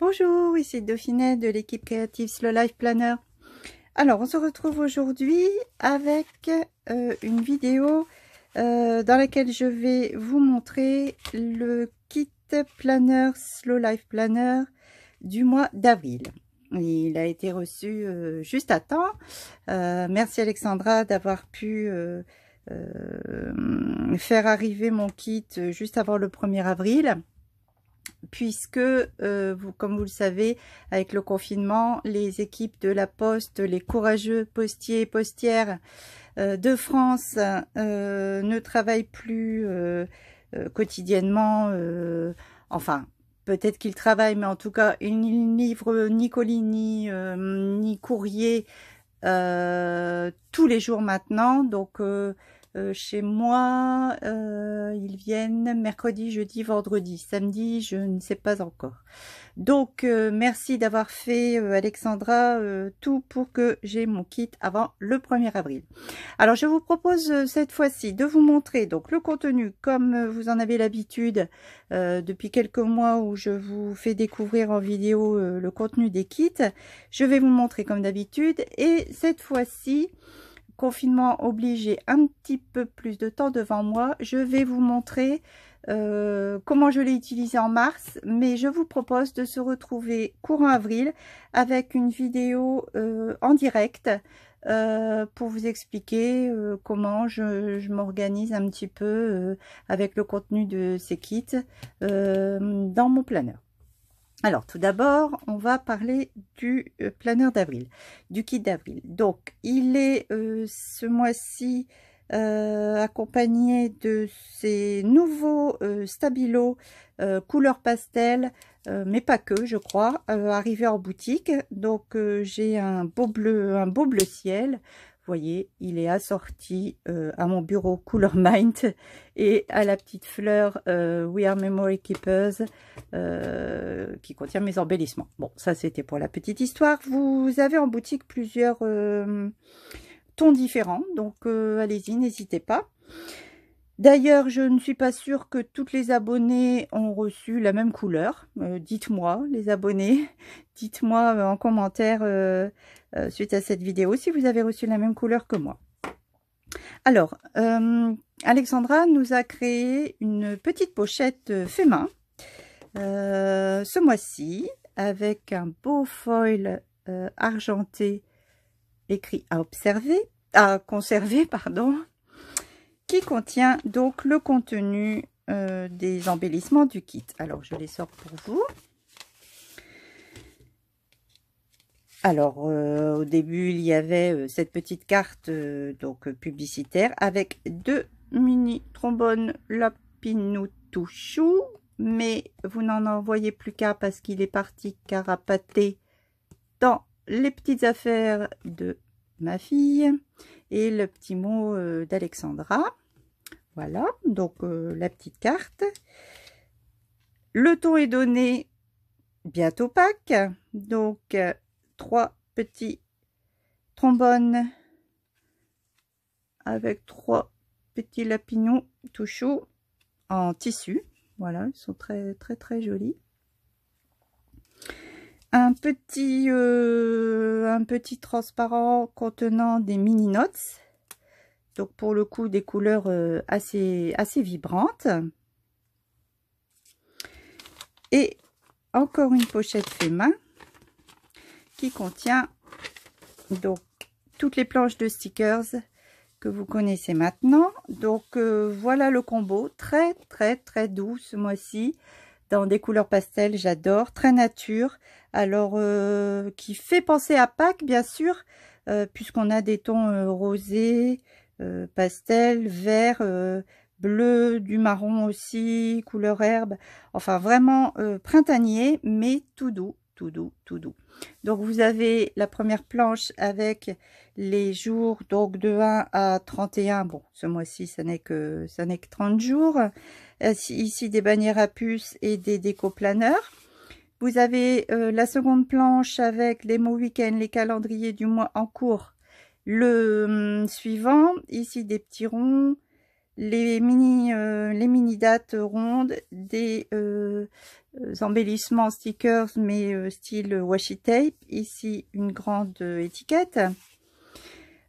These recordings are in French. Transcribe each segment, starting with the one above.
Bonjour, ici Dauphinet de l'équipe créative Slow Life Planner. Alors, on se retrouve aujourd'hui avec euh, une vidéo euh, dans laquelle je vais vous montrer le kit planner Slow Life Planner du mois d'avril. Il a été reçu euh, juste à temps. merci Alexandra d'avoir pu faire arriver mon kit juste avant le 1er avril puisque, euh, vous, comme vous le savez, avec le confinement, les équipes de la Poste, les courageux postiers et postières euh, de France euh, ne travaillent plus quotidiennement, enfin, peut-être qu'ils travaillent, mais en tout cas, ils ne livrent ni colis, ni, ni courrier tous les jours maintenant, donc euh, chez moi, euh, ils viennent mercredi, jeudi, vendredi. Samedi, je ne sais pas encore. Donc, euh, merci d'avoir fait, Alexandra, tout pour que j'ai mon kit avant le 1er avril. Alors, je vous propose cette fois-ci de vous montrer donc le contenu comme vous en avez l'habitude depuis quelques mois où je vous fais découvrir en vidéo le contenu des kits. Je vais vous montrer comme d'habitude et cette fois-ci confinement obligé, un petit peu plus de temps devant moi. Je vais vous montrer euh, comment je l'ai utilisé en mars, mais je vous propose de se retrouver courant avril avec une vidéo euh, en direct euh, pour vous expliquer comment je, je m'organise un petit peu avec le contenu de ces kits dans mon planeur. Alors, tout d'abord, on va parler du euh, planeur d'avril, du kit d'avril. Donc, il est euh, ce mois-ci euh, accompagné de ces nouveaux stabilos couleurs pastel, mais pas que, je crois, arrivés en boutique. Donc, j'ai un beau bleu, un beau bleu ciel, voyez, il est assorti euh, à mon bureau Color Mind et à la petite fleur euh, We Are Memory Keepers euh, qui contient mes embellissements. Bon, ça c'était pour la petite histoire. Vous avez en boutique plusieurs tons différents, donc allez-y, n'hésitez pas. D'ailleurs, je ne suis pas sûre que toutes les abonnées ont reçu la même couleur. Euh, dites-moi, les abonnés, dites-moi euh, en commentaire euh, suite à cette vidéo si vous avez reçu la même couleur que moi. Alors, Alexandra nous a créé une petite pochette fait main ce mois-ci avec un beau foil argenté écrit à observer, à conserver, pardon, qui contient donc le contenu euh, des embellissements du kit. Alors, je les sors pour vous. Alors, euh, au début, il y avait euh, cette petite carte donc publicitaire avec deux mini trombones Touchou, mais vous n'en envoyez plus qu'un parce qu'il est parti carapater dans les petites affaires de ma fille et le petit mot d'Alexandra. Voilà, donc euh, la petite carte. Le ton est donné bientôt Pâques. Donc, euh, trois petits trombones avec trois petits lapignons tout chauds en tissu. Voilà, ils sont très très très jolis. Un petit, euh, un petit transparent contenant des mini notes donc pour le coup, des couleurs euh, assez, assez vibrantes. Et encore une pochette fait main qui contient donc toutes les planches de stickers que vous connaissez maintenant. Donc euh, voilà le combo, très très très doux ce mois-ci, dans des couleurs pastel, j'adore, très nature, alors euh, qui fait penser à Pâques bien sûr, puisqu'on a des tons rosés, euh, pastel, vert, euh, bleu, du marron aussi, couleur herbe. Enfin, vraiment euh, printanier, mais tout doux, tout doux, tout doux. Donc, vous avez la première planche avec les jours donc de 1 à 31. Bon, ce mois-ci, ça n'est que, ça que 30 jours. Ici, des bannières à puce et des décoplaneurs. Vous avez la seconde planche avec les mots week-end, les calendriers du mois en cours le hum, suivant, ici des petits ronds, les mini, euh, dates rondes, des euh, euh, embellissements stickers mais style washi tape. Ici une grande étiquette.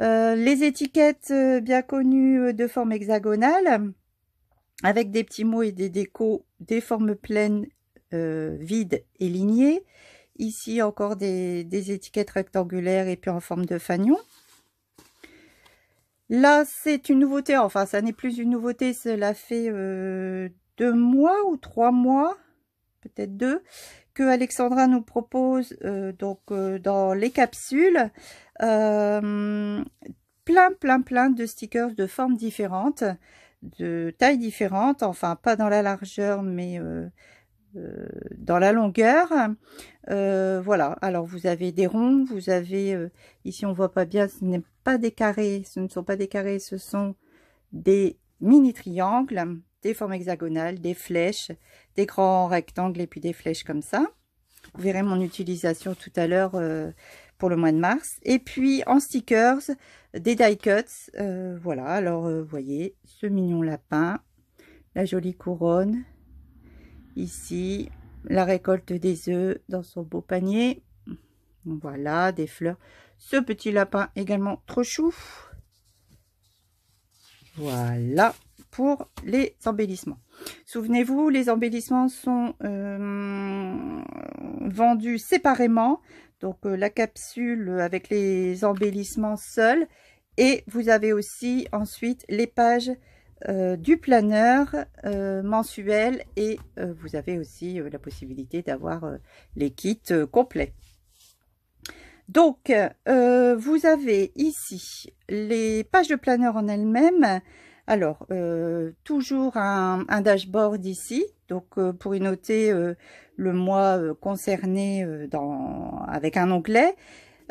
les étiquettes bien connues de forme hexagonale avec des petits mots et des décos, des formes pleines, vides et lignées. Ici encore des, des étiquettes rectangulaires et puis en forme de fanion. Là, c'est une nouveauté. Enfin, ça n'est plus une nouveauté. Cela fait euh, deux mois ou trois mois, peut-être deux, que Alexandra nous propose euh, donc euh, dans les capsules plein, plein, plein de stickers de formes différentes, de tailles différentes. Enfin, pas dans la largeur, mais euh, dans la longueur. Euh, voilà, alors vous avez des ronds, vous avez, euh, ici on voit pas bien, ce n'est pas des carrés, ce ne sont pas des carrés, ce sont des mini triangles, des formes hexagonales, des flèches, des grands rectangles et puis des flèches comme ça. Vous verrez mon utilisation tout à l'heure pour le mois de mars. Et puis en stickers, des die cuts, voilà, alors vous voyez, ce mignon lapin, la jolie couronne, Ici, la récolte des œufs dans son beau panier. Voilà, des fleurs. Ce petit lapin également trop chou. Voilà pour les embellissements. Souvenez-vous, les embellissements sont euh, vendus séparément. Donc euh, la capsule avec les embellissements seuls. Et vous avez aussi ensuite les pages euh, du planeur euh, mensuel et euh, vous avez aussi la possibilité d'avoir les kits complets. Donc, vous avez ici les pages de planeur en elles-mêmes. Alors, toujours un, dashboard ici, donc pour y noter le mois concerné dans, avec un onglet.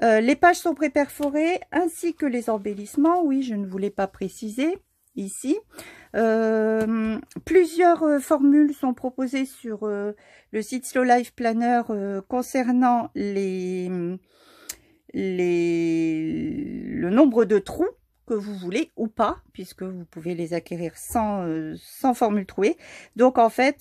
les pages sont préperforées ainsi que les embellissements, oui, je ne voulais pas préciser ici. Euh, plusieurs euh, formules sont proposées sur euh, le site Slow Life Planner euh, concernant les, les, le nombre de trous que vous voulez ou pas, puisque vous pouvez les acquérir sans, sans formule trouée. Donc en fait,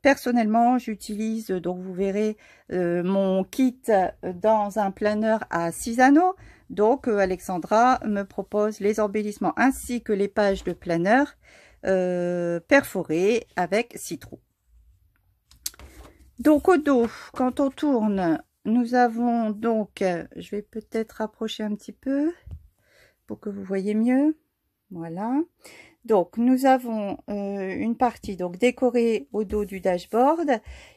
personnellement, j'utilise, donc vous verrez mon kit dans un planeur à 6 anneaux. Donc, euh, Alexandra me propose les embellissements ainsi que les pages de planeur euh, perforées avec six trous. Donc, au dos, quand on tourne, nous avons donc, euh, je vais peut-être rapprocher un petit peu pour que vous voyez mieux. Voilà. Donc, nous avons une partie donc décorée au dos du dashboard.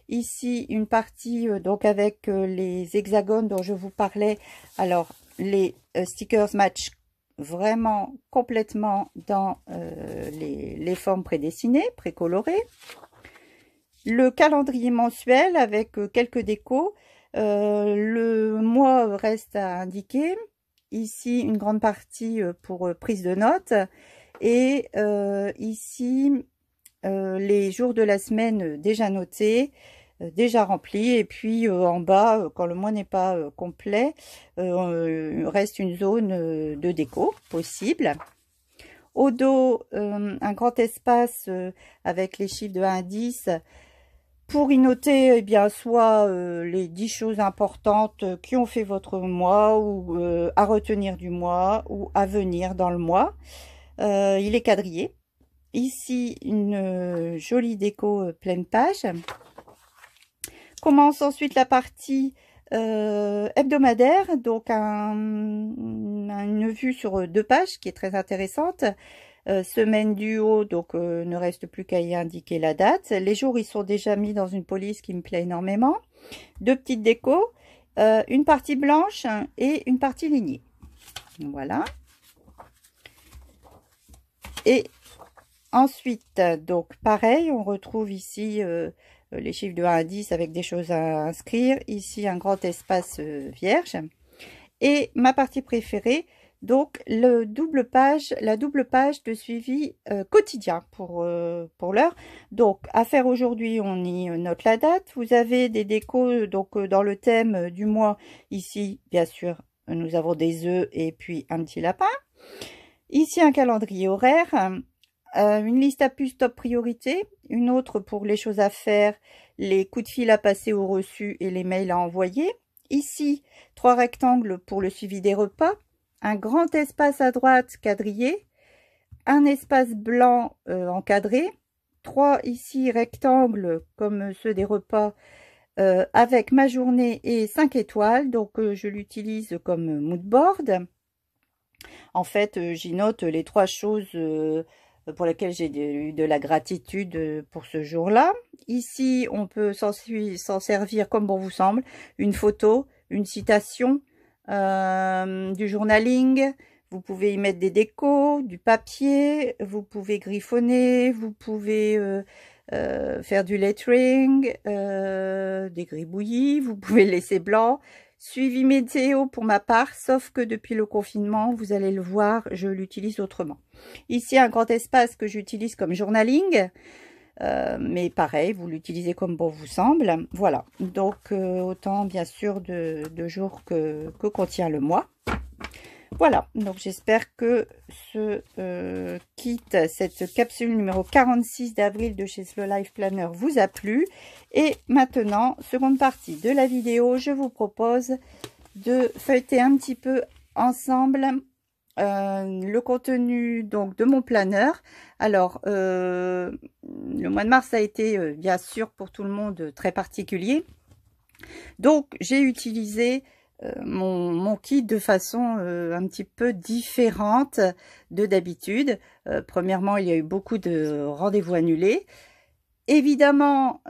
Ici, une partie donc avec les hexagones dont je vous parlais. Alors, les euh, stickers matchent vraiment complètement dans euh, les, formes prédessinées, précolorées. Le calendrier mensuel avec euh, quelques décos. le mois reste à indiquer. Ici, une grande partie pour prise de notes. Et ici, les jours de la semaine déjà notés euh, déjà rempli et puis euh, en bas euh, quand le mois n'est pas complet reste une zone de déco possible au dos un grand espace avec les chiffres de 1 à 10 pour y noter eh bien soit les 10 choses importantes qui ont fait votre mois ou à retenir du mois ou à venir dans le mois il est quadrillé ici une jolie déco pleine page commence ensuite la partie euh, hebdomadaire, donc une vue sur deux pages qui est très intéressante. Euh, semaine du haut, donc euh, ne reste plus qu'à y indiquer la date. Les jours, ils sont déjà mis dans une police qui me plaît énormément. Deux petites décos, une partie blanche et une partie lignée. Voilà. Et ensuite, donc pareil, on retrouve ici euh, les chiffres de 1 à 10 avec des choses à inscrire. Ici, un grand espace euh, vierge. Et ma partie préférée, donc le double page, la double page de suivi euh, quotidien pour, pour l'heure. Donc à faire aujourd'hui, on y note la date. Vous avez des décos donc dans le thème du mois. Ici, bien sûr, nous avons des œufs et puis un petit lapin. Ici, un calendrier horaire euh, une liste à puce top priorité, une autre pour les choses à faire, les coups de fil à passer au reçu et les mails à envoyer. Ici, trois rectangles pour le suivi des repas, un grand espace à droite quadrillé, un espace blanc euh, encadré, trois ici rectangles comme ceux des repas euh, avec ma journée et cinq étoiles, donc je l'utilise comme moodboard. En fait, j'y note les trois choses pour laquelle j'ai eu de la gratitude euh, pour ce jour-là. Ici, on peut s'en servir comme bon vous semble, une photo, une citation, euh, du journaling, vous pouvez y mettre des décos, du papier, vous pouvez griffonner, vous pouvez euh, faire du lettering, des gribouillis, vous pouvez laisser blanc, Suivi météo pour ma part, sauf que depuis le confinement, vous allez le voir, je l'utilise autrement. Ici, un grand espace que j'utilise comme journaling. Euh, mais pareil, vous l'utilisez comme bon vous semble. Voilà, donc euh, autant bien sûr de, jours que contient le mois. Voilà, donc j'espère que ce euh, kit, cette capsule numéro 46 d'avril de chez Slow Life Planner vous a plu. Et maintenant, seconde partie de la vidéo, je vous propose de feuilleter un petit peu ensemble euh, le contenu donc de mon planeur. Alors, euh, le mois de mars a été, euh, bien sûr, pour tout le monde très particulier. Donc, j'ai utilisé euh, mon, kit de façon euh, un petit peu différente de d'habitude. Euh, premièrement, il y a eu beaucoup de rendez-vous annulés. Évidemment,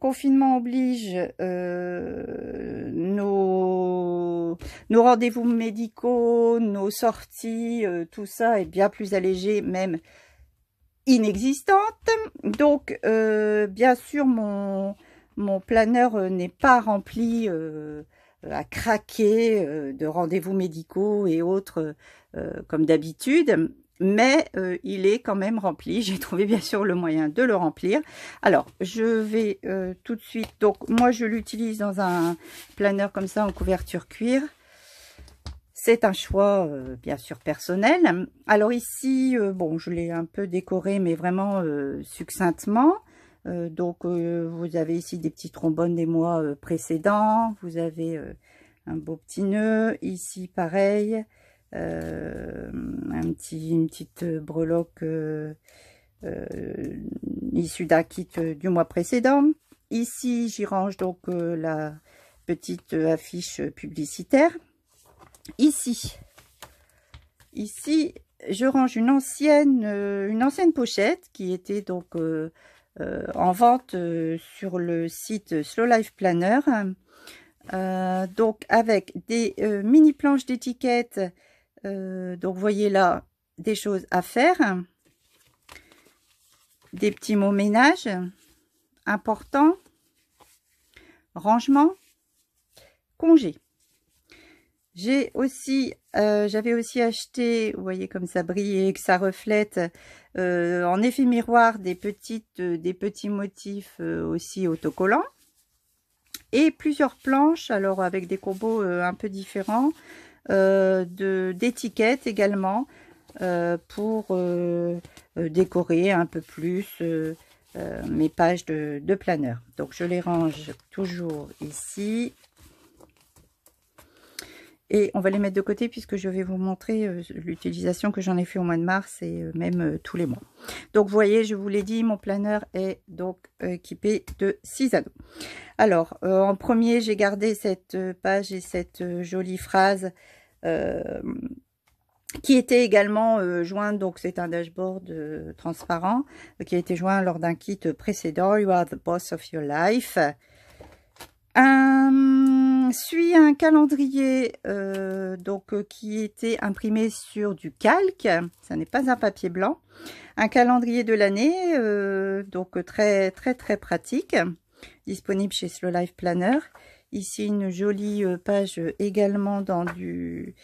confinement oblige, nos, nos rendez-vous médicaux, nos sorties, tout ça est bien plus allégé, même inexistante. Donc, bien sûr, mon, mon planeur n'est pas rempli à craquer euh, de rendez-vous médicaux et autres euh, comme d'habitude, mais euh, il est quand même rempli. J'ai trouvé bien sûr le moyen de le remplir. Alors, je vais tout de suite... Donc, moi, je l'utilise dans un planeur comme ça en couverture cuir. C'est un choix, bien sûr, personnel. Alors ici, bon, je l'ai un peu décoré, mais vraiment succinctement. Euh, donc euh, vous avez ici des petits trombones des mois euh, précédents, vous avez un beau petit nœud, ici pareil, un petit, une petite breloque issue d'un kit du mois précédent. Ici j'y range donc la petite affiche publicitaire. Ici, ici je range une ancienne, une ancienne pochette qui était donc euh, en vente euh, sur le site Slow Life Planner. Euh, donc avec des mini planches d'étiquettes, donc voyez là des choses à faire, des petits mots ménage important rangement, congé. J'ai aussi, euh, j'avais aussi acheté, vous voyez comme ça brille et que ça reflète euh, en effet miroir des euh, petits motifs aussi autocollants et plusieurs planches, alors avec des combos un peu différents, d'étiquettes également pour décorer un peu plus mes pages de planeur. Donc je les range toujours ici et on va les mettre de côté puisque je vais vous montrer euh, l'utilisation que j'en ai fait au mois de mars et euh, même euh, tous les mois. Donc vous voyez, je vous l'ai dit, mon planeur est donc équipé de 6 anneaux. Alors, en premier, j'ai gardé cette page et cette jolie phrase qui était également jointe. joint, donc c'est un dashboard transparent, qui a été joint lors d'un kit précédent, You are the boss of your life suis un calendrier euh, donc euh, qui était imprimé sur du calque, ça n'est pas un papier blanc, un calendrier de l'année euh, donc très très très pratique, disponible chez Slow Life Planner. Ici une jolie page également dans du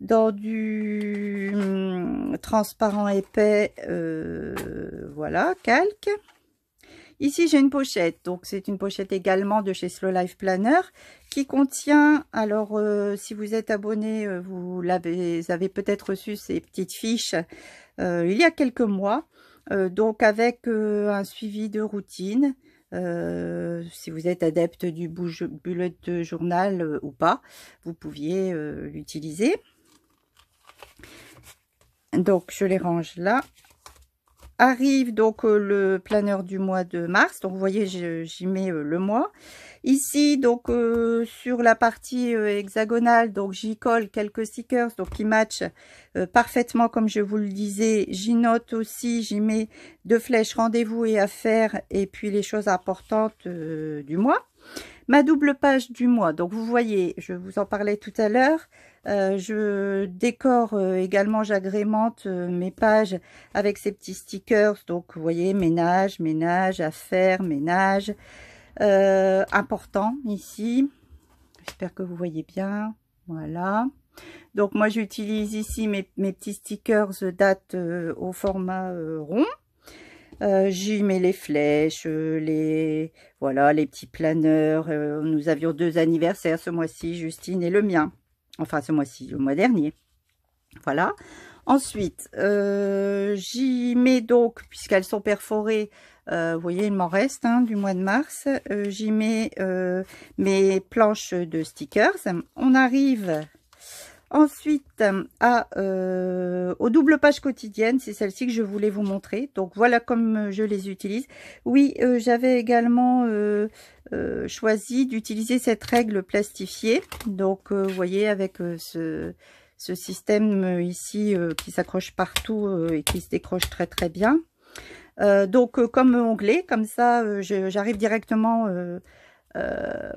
dans du hmm, transparent épais, voilà calque. Ici, j'ai une pochette. Donc, c'est une pochette également de chez Slow Life Planner qui contient, alors euh, si vous êtes abonné, euh, vous l'avez avez, peut-être reçu ces petites fiches euh, il y a quelques mois. donc, avec un suivi de routine. si vous êtes adepte du bullet journal ou pas, vous pouviez l'utiliser. Donc, je les range là. Arrive donc euh, le planeur du mois de mars. Donc vous voyez, j'y mets euh, le mois. Ici, donc euh, sur la partie hexagonale, donc j'y colle quelques stickers donc qui matchent parfaitement comme je vous le disais. J'y note aussi, j'y mets deux flèches rendez-vous et affaires et puis les choses importantes du mois. Ma double page du mois, donc vous voyez, je vous en parlais tout à l'heure, euh, je décore euh, également, j'agrémente euh, mes pages avec ces petits stickers, donc vous voyez, ménage, ménage, affaires, ménage, important ici, j'espère que vous voyez bien, voilà. Donc moi j'utilise ici mes, mes, petits stickers date au format rond, euh, j'y mets les flèches, euh, les voilà, les petits planeurs. Euh, nous avions deux anniversaires ce mois-ci, Justine et le mien. Enfin, ce mois-ci, le mois dernier. Voilà. Ensuite, j'y mets donc, puisqu'elles sont perforées, vous voyez, il m'en reste hein, du mois de mars. j'y mets mes planches de stickers. On arrive Ensuite, à, euh, aux doubles pages quotidiennes, c'est celle-ci que je voulais vous montrer. Donc voilà comme euh, je les utilise. Oui, euh, j'avais également euh, choisi d'utiliser cette règle plastifiée. Donc vous voyez avec ce, système ici qui s'accroche partout et qui se décroche très très bien. donc comme onglet, comme ça j'arrive directement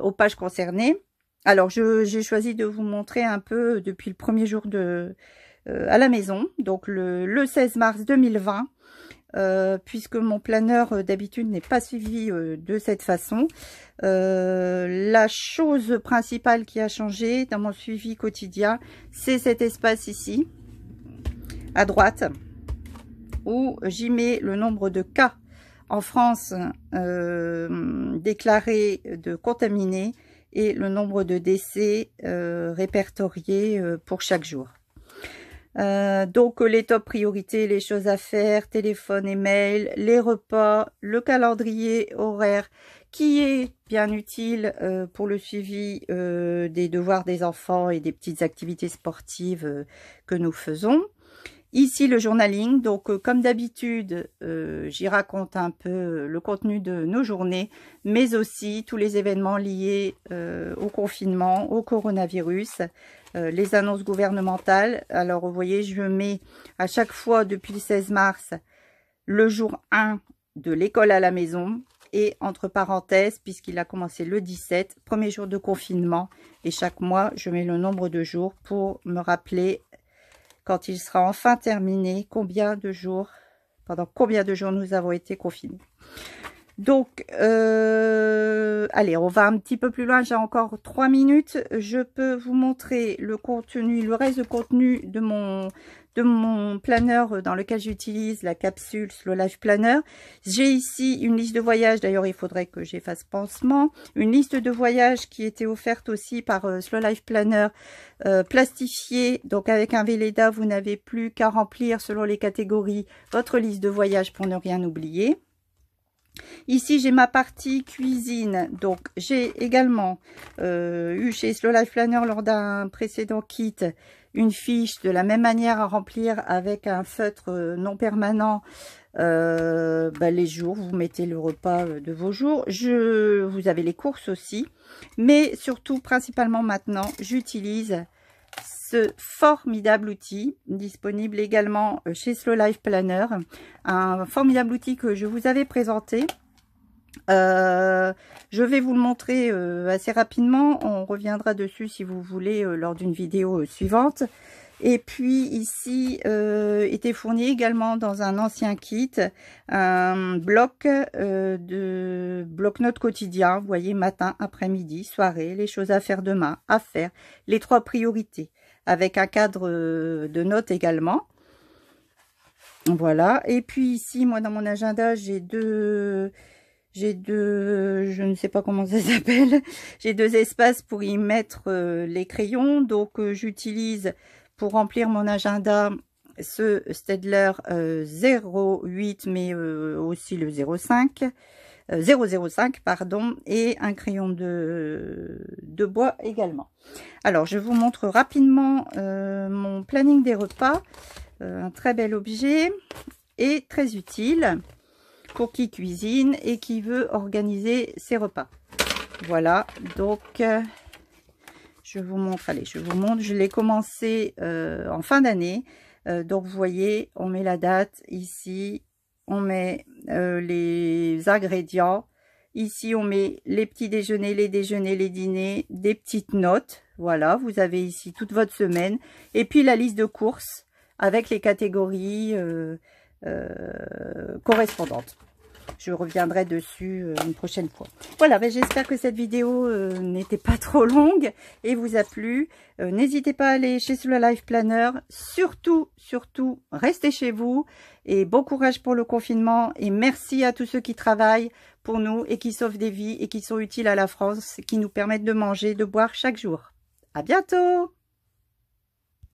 aux pages concernées. Alors, j'ai choisi de vous montrer un peu depuis le premier jour de euh, à la maison, donc le, le 16 mars 2020, euh, puisque mon planeur euh, d'habitude n'est pas suivi euh, de cette façon. la chose principale qui a changé dans mon suivi quotidien, c'est cet espace ici, à droite, où j'y mets le nombre de cas en France déclarés de contaminés et le nombre de décès euh, répertoriés euh, pour chaque jour. Euh, donc les top priorités, les choses à faire, téléphone et mail, les repas, le calendrier horaire qui est bien utile pour le suivi des devoirs des enfants et des petites activités sportives que nous faisons. Ici, le journaling. Donc, euh, comme d'habitude, euh, j'y raconte un peu euh, le contenu de nos journées, mais aussi tous les événements liés au confinement, au coronavirus, les annonces gouvernementales. Alors, vous voyez, je mets à chaque fois depuis le 16 mars le jour 1 de l'école à la maison et entre parenthèses, puisqu'il a commencé le 17, premier jour de confinement. Et chaque mois, je mets le nombre de jours pour me rappeler quand il sera enfin terminé, combien de jours, pendant combien de jours nous avons été confinés. Donc, euh, allez, on va un petit peu plus loin. J'ai encore trois minutes. Je peux vous montrer le contenu, le reste de contenu de mon de mon planeur euh, dans lequel j'utilise la capsule Slow Life Planner. J'ai ici une liste de voyages, d'ailleurs il faudrait que j'efface pansement, une liste de voyages qui était offerte aussi par Slow Life Planner euh, euh plastifiée. Donc avec un Véleda, vous n'avez plus qu'à remplir selon les catégories votre liste de voyages pour ne rien oublier. Ici, j'ai ma partie cuisine. Donc, j'ai également euh, eu chez Slow Life Planner lors d'un précédent kit une fiche de la même manière à remplir avec un feutre euh, non permanent euh, bah, les jours, vous mettez le repas euh, de vos jours. Je, vous avez les courses aussi. Mais surtout, principalement maintenant, j'utilise ce formidable outil disponible également chez Slow Life Planner. Un formidable outil que je vous avais présenté euh, je vais vous le montrer euh, assez rapidement. On reviendra dessus si vous voulez euh, lors d'une vidéo suivante. Et puis ici était fourni également dans un ancien kit un bloc de bloc-notes quotidien. Vous voyez matin, après-midi, soirée, les choses à faire demain, à faire, les trois priorités avec un cadre de notes également. Voilà. Et puis ici, moi dans mon agenda, j'ai deux j'ai deux, je ne sais pas comment ça s'appelle, j'ai deux espaces pour y mettre euh, les crayons. Donc euh, j'utilise pour remplir mon agenda ce Stedler 08 euh, mais aussi le 05. 005 pardon et un crayon de, de bois également alors je vous montre rapidement mon planning des repas un très bel objet et très utile pour qui cuisine et qui veut organiser ses repas. Voilà, donc euh, je vous montre, allez, je vous montre, je l'ai commencé euh, en fin d'année. Euh, donc vous voyez, on met la date ici, on met les ingrédients. Ici, on met les petits déjeuners, les déjeuners, les dîners, des petites notes. Voilà, vous avez ici toute votre semaine. Et puis la liste de courses avec les catégories euh, correspondante. Je reviendrai dessus euh, une prochaine fois. Voilà, ben j'espère que cette vidéo euh, n'était pas trop longue et vous a plu. N'hésitez pas à aller chez le Life Planner. Surtout, surtout, restez chez vous. Et bon courage pour le confinement. Et merci à tous ceux qui travaillent pour nous et qui sauvent des vies et qui sont utiles à la France, qui nous permettent de manger, de boire chaque jour. À bientôt